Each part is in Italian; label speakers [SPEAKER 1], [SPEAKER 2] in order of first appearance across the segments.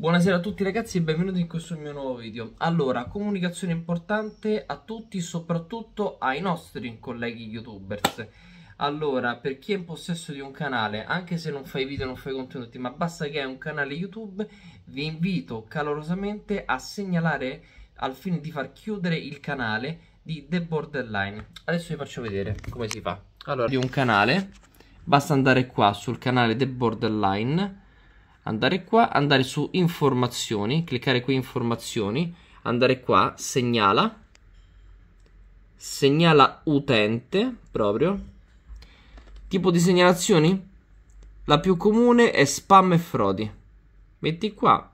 [SPEAKER 1] Buonasera a tutti ragazzi e benvenuti in questo mio nuovo video. Allora, comunicazione importante a tutti, soprattutto ai nostri colleghi youtubers. Allora, per chi è in possesso di un canale, anche se non fai video, non fai contenuti, ma basta che hai un canale YouTube, vi invito calorosamente a segnalare al fine di far chiudere il canale di The Borderline. Adesso vi faccio vedere come si fa. Allora, di un canale, basta andare qua sul canale The Borderline andare qua, andare su informazioni, cliccare qui informazioni, andare qua, segnala, segnala utente proprio, tipo di segnalazioni? La più comune è spam e frodi. Metti qua,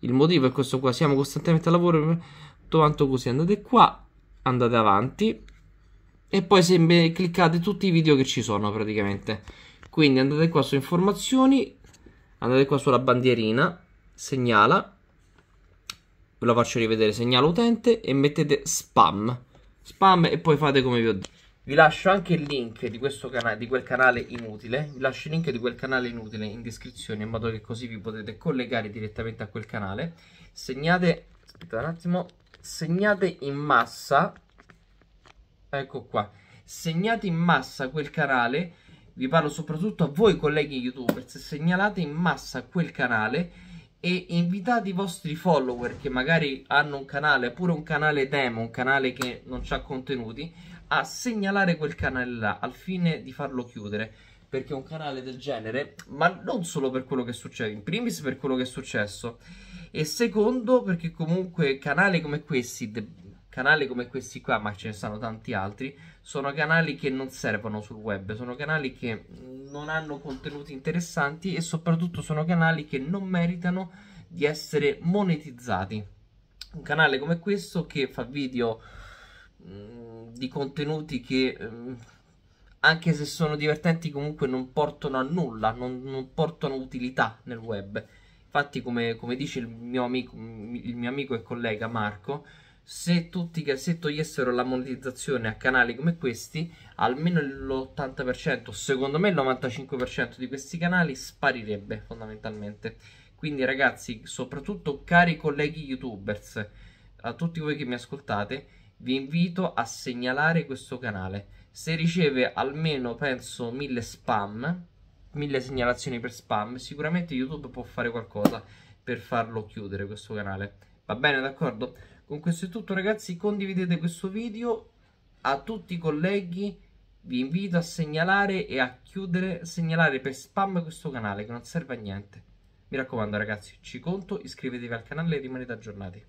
[SPEAKER 1] il motivo è questo qua, siamo costantemente a lavoro, tanto così, andate qua, andate avanti e poi se cliccate tutti i video che ci sono praticamente. Quindi andate qua su informazioni, andate qua sulla bandierina, segnala, ve la faccio rivedere, segnala utente e mettete spam, spam e poi fate come vi ho detto. Vi lascio anche il link di, canale, di quel canale inutile, vi lascio il link di quel canale inutile in descrizione in modo che così vi potete collegare direttamente a quel canale. Segnate, aspetta un attimo, segnate in massa, ecco qua, segnate in massa quel canale vi parlo soprattutto a voi colleghi youtubers, segnalate in massa quel canale e invitate i vostri follower che magari hanno un canale, pure un canale demo, un canale che non ha contenuti, a segnalare quel canale là al fine di farlo chiudere. Perché un canale del genere, ma non solo per quello che succede, in primis per quello che è successo, e secondo perché comunque canali come questi, canali come questi qua, ma ce ne stanno tanti altri, sono canali che non servono sul web, sono canali che non hanno contenuti interessanti e soprattutto sono canali che non meritano di essere monetizzati. Un canale come questo che fa video mh, mm, di contenuti che... Mh, mm, anche se sono divertenti comunque non portano a nulla, non, non portano utilità nel web. Infatti come, come dice il mio, amico, il mio amico e collega Marco, se tutti se togliessero la monetizzazione a canali come questi, almeno l'80%, secondo me il 95% di questi canali sparirebbe fondamentalmente. Quindi ragazzi, soprattutto cari colleghi youtubers, a tutti voi che mi ascoltate, vi invito a segnalare questo canale. Se riceve almeno, penso, 1000 spam, 1000 segnalazioni per spam, sicuramente YouTube può fare qualcosa per farlo chiudere questo canale Va bene, d'accordo? Con questo è tutto ragazzi, condividete questo video a tutti i colleghi, vi invito a segnalare e a chiudere, segnalare per spam questo canale che non serve a niente. Mi raccomando ragazzi, ci conto, iscrivetevi al canale e rimanete aggiornati.